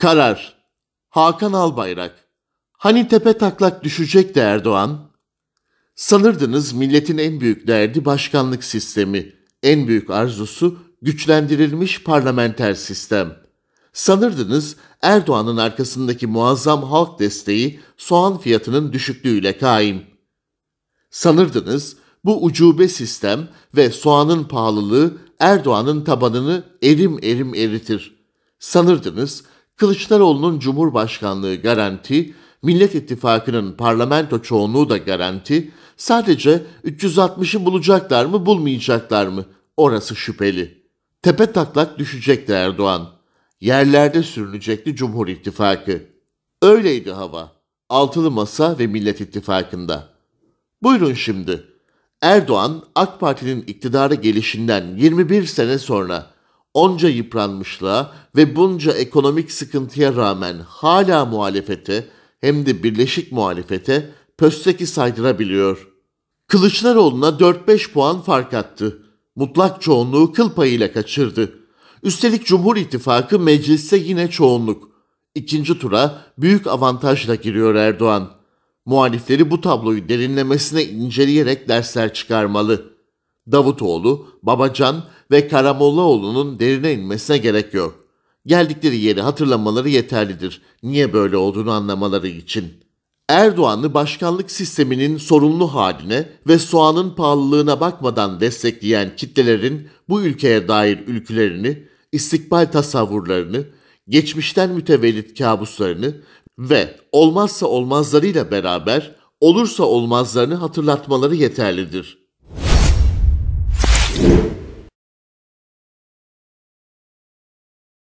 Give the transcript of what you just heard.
Karar Hakan Albayrak Hani tepe taklak düşecek de Erdoğan? Sanırdınız milletin en büyük derdi başkanlık sistemi, en büyük arzusu güçlendirilmiş parlamenter sistem. Sanırdınız Erdoğan'ın arkasındaki muazzam halk desteği soğan fiyatının düşüklüğüyle kaim. Sanırdınız bu ucube sistem ve soğanın pahalılığı Erdoğan'ın tabanını erim erim eritir. Sanırdınız Kılıçdaroğlu'nun Cumhurbaşkanlığı garanti, Millet İttifakı'nın parlamento çoğunluğu da garanti, sadece 360'ı bulacaklar mı bulmayacaklar mı orası şüpheli. Tepe taklak düşecekti Erdoğan. Yerlerde sürünecekti Cumhur İttifakı. Öyleydi hava. Altılı Masa ve Millet İttifakı'nda. Buyurun şimdi. Erdoğan, AK Parti'nin iktidara gelişinden 21 sene sonra onca yıpranmışlığa ve bunca ekonomik sıkıntıya rağmen hala muhalefete hem de birleşik muhalefete pösteki saydırabiliyor. Kılıçdaroğlu'na 4-5 puan fark attı. Mutlak çoğunluğu kıl payıyla kaçırdı. Üstelik Cumhur İttifakı mecliste yine çoğunluk. İkinci tura büyük avantajla giriyor Erdoğan. Muhalifleri bu tabloyu derinlemesine inceleyerek dersler çıkarmalı.'' Davutoğlu, Babacan ve Karamollaoğlu'nun derine inmesine gerek yok. Geldikleri yeri hatırlamaları yeterlidir. Niye böyle olduğunu anlamaları için. Erdoğan'ı başkanlık sisteminin sorumlu haline ve soğanın pahalılığına bakmadan destekleyen kitlelerin bu ülkeye dair ülkülerini, istikbal tasavvurlarını, geçmişten mütevellit kabuslarını ve olmazsa olmazlarıyla beraber olursa olmazlarını hatırlatmaları yeterlidir. you.